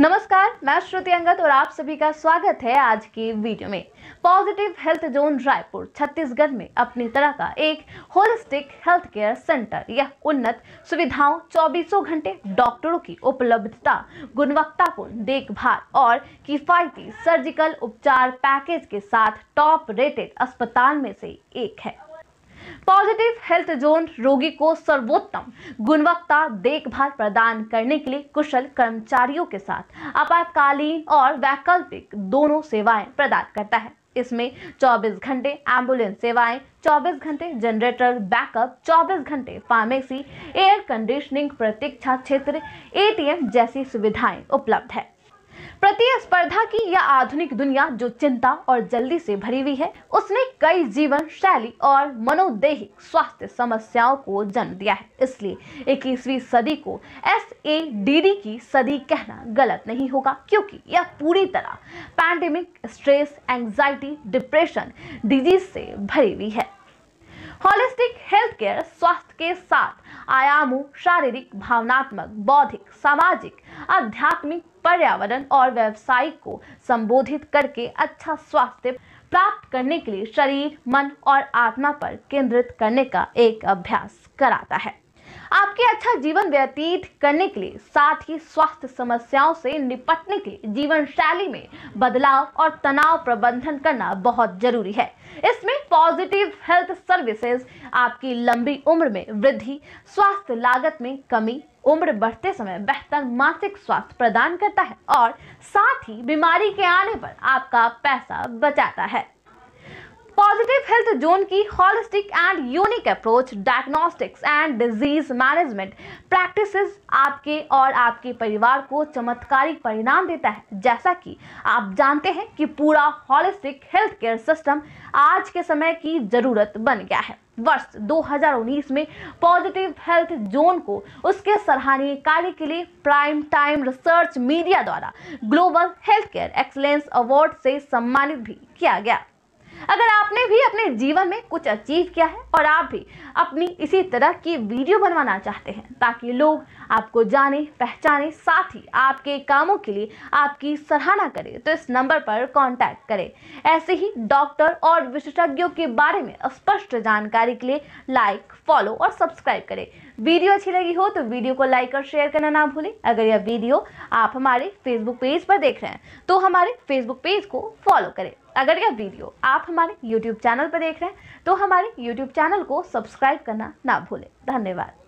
नमस्कार मैं श्रुति अंगत और आप सभी का स्वागत है आज की वीडियो में positive health zone Raipur Chhattisgarh में अपनी तरह का एक होलिस्टिक हेल्थ केयर सेंटर यह उन्नत सुविधाओं चौबीसों घंटे डॉक्टरों की उपलब्धता गुणवत्तापूर्ण देखभाल और किफायती सर्जिकल उपचार पैकेज के साथ टॉप रेटेड अस्पताल में से एक है पॉजिटिव हेल्थ जोन रोगी को सर्वोत्तम गुणवत्ता देखभाल प्रदान करने के लिए कुशल कर्मचारियों के साथ आपातकालीन और वैकल्पिक दोनों सेवाएं प्रदान करता है इसमें 24 घंटे एम्बुलेंस सेवाएं 24 घंटे जनरेटर बैकअप 24 घंटे फार्मेसी एयर कंडीशनिंग प्रतीक्षा क्षेत्र एटीएम जैसी सुविधाएं उपलब्ध है प्रतिस्पर्धा की यह आधुनिक दुनिया जो चिंता और जल्दी से भरी हुई है उसने कई जीवन शैली और मनोदेहिक स्वास्थ्य समस्याओं को जन्म दिया है इसलिए इक्कीसवीं सदी को एस ए डी डी की सदी कहना गलत नहीं होगा क्योंकि यह पूरी तरह pandemic stress anxiety depression disease से भरी हुई है होलिस्टिक हेल्थ केयर स्वास्थ्य के साथ आयामों शारीरिक भावनात्मक बौद्धिक सामाजिक आध्यात्मिक पर्यावरण और व्यवसायिक को संबोधित करके अच्छा स्वास्थ्य प्राप्त करने के लिए शरीर मन और आत्मा पर केंद्रित करने का एक अभ्यास कराता है आपके अच्छा जीवन व्यतीत करने के लिए साथ ही स्वास्थ्य समस्याओं से निपटने के लिए जीवन शैली में बदलाव और तनाव प्रबंधन करना बहुत जरूरी है इसमें पॉजिटिव हेल्थ सर्विसेज आपकी लंबी उम्र में वृद्धि स्वास्थ्य लागत में कमी उम्र बढ़ते समय बेहतर मानसिक स्वास्थ्य प्रदान करता है और साथ ही बीमारी के आने पर आपका पैसा बचाता है पॉजिटिव हेल्थ जोन की holistic and unique approach diagnostics and disease management practices आपके और आपके परिवार को चमत्कारी परिणाम देता है जैसा कि आप जानते हैं कि पूरा हॉलिस्टिक हेल्थ केयर सिस्टम आज के समय की ज़रूरत बन गया है वर्ष 2019 में पॉजिटिव हेल्थ जोन को उसके सराहनीय कार्य के लिए प्राइम टाइम रिसर्च मीडिया द्वारा global health care excellence award से सम्मानित भी किया गया अगर आपने भी अपने जीवन में कुछ अचीव किया है और आप भी अपनी इसी तरह की वीडियो बनवाना चाहते हैं ताकि लोग आपको जाने पहचाने साथ ही आपके कामों के लिए आपकी सराहना करें तो इस नंबर पर कांटेक्ट करें ऐसे ही डॉक्टर और विशेषज्ञों के बारे में स्पष्ट जानकारी के लिए लाइक फॉलो और सब्सक्राइब करें वीडियो अच्छी लगी हो तो वीडियो को लाइक और शेयर करना ना भूलें अगर यह वीडियो आप हमारे फेसबुक पेज पर देख रहे हैं तो हमारे फेसबुक पेज को फॉलो करें अगर यह वीडियो आप हमारे यूट्यूब चैनल पर देख रहे हैं तो हमारे यूट्यूब चैनल को सब्सक्राइब करना ना भूलें धन्यवाद